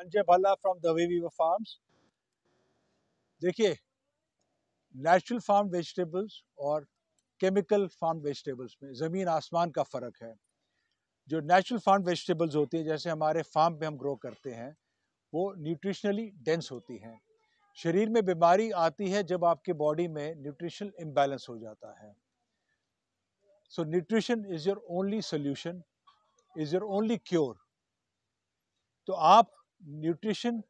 Sanjay Bhalla from the way weaver farms देखिए natural farm vegetables और chemical farm vegetables में ज़मीन आसमान का फ़र्क है जो नेचुरल फार्म वेजिटेबल्स होती हैं जैसे हमारे फार्म पे हम ग्रो करते हैं वो न्यूट्रिशनली डेंस होती हैं शरीर में बीमारी आती है जब आपके बॉडी में न्यूट्रिशनल इम्बैलेंस हो जाता है so nutrition is your only solution is your only cure तो आप न्यूट्रिशन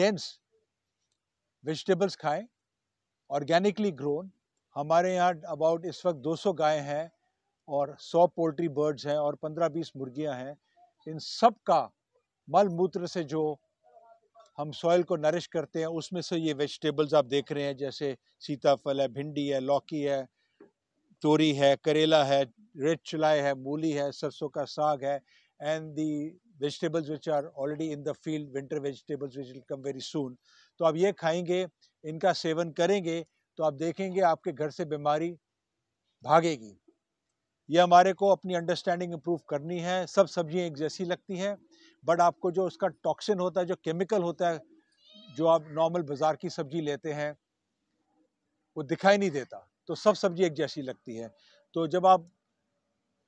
डेंस वेजिटेबल्स खाएं ऑर्गेनिकली ग्रोन हमारे यहाँ अबाउट इस वक्त 200 गाय हैं और 100 पोल्ट्री बर्ड्स हैं और 15-20 मुर्गियाँ हैं इन सब का मल मूत्र से जो हम सॉइल को नरिश करते हैं उसमें से ये वेजिटेबल्स आप देख रहे हैं जैसे सीताफल है भिंडी है लौकी है तोरी है करेला है रेड चिलाई है मूली है सरसों का साग है and the vegetables which are already in the field, winter vegetables which will come very soon. तो आप ये खाएंगे इनका सेवन करेंगे तो आप देखेंगे आपके घर से बीमारी भागेगी ये हमारे को अपनी अंडरस्टैंडिंग इम्प्रूव करनी है सब सब्जियां एक जैसी लगती हैं बट आपको जो उसका टॉक्सिन होता है जो केमिकल होता है जो आप नॉर्मल बाज़ार की सब्जी लेते हैं वो दिखाई नहीं देता तो सब सब्जी एक जैसी लगती है तो जब आप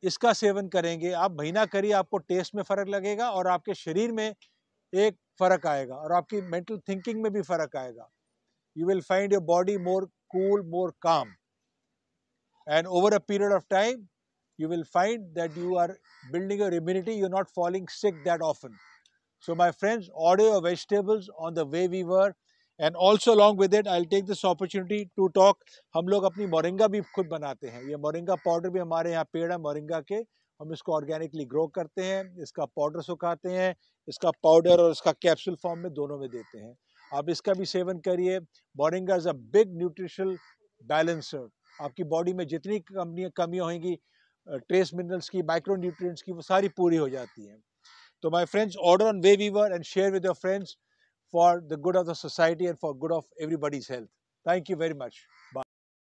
इसका सेवन करेंगे आप महीना करिए आपको टेस्ट में फ़र्क लगेगा और आपके शरीर में एक फ़र्क आएगा और आपकी मेंटल थिंकिंग में भी फ़र्क आएगा you will find your body more cool more calm and over a period of time you will find that you are building your immunity you not falling sick that often so my friends order your vegetables on the way we work and also along with it I take this opportunity to talk हम लोग अपनी moringa भी खुद बनाते हैं ये moringa powder भी हमारे यहाँ पेड़ है मोरिंगा के हम इसको ऑर्गेनिकली ग्रो करते हैं इसका पाउडर सुखाते हैं इसका पाउडर और इसका कैप्सूल फॉर्म में दोनों में देते हैं आप इसका भी सेवन करिए moringa is a big nutritional balancer आपकी बॉडी में जितनी कमियाँ कमियाँ होंगी ट्रेस मिनरल्स की माइक्रो न्यूट्रिएंट्स की वो सारी पूरी हो जाती हैं तो my friends order on way weaver and share with your friends for the good of the society and for good of everybody's health. Thank you very much. Bye.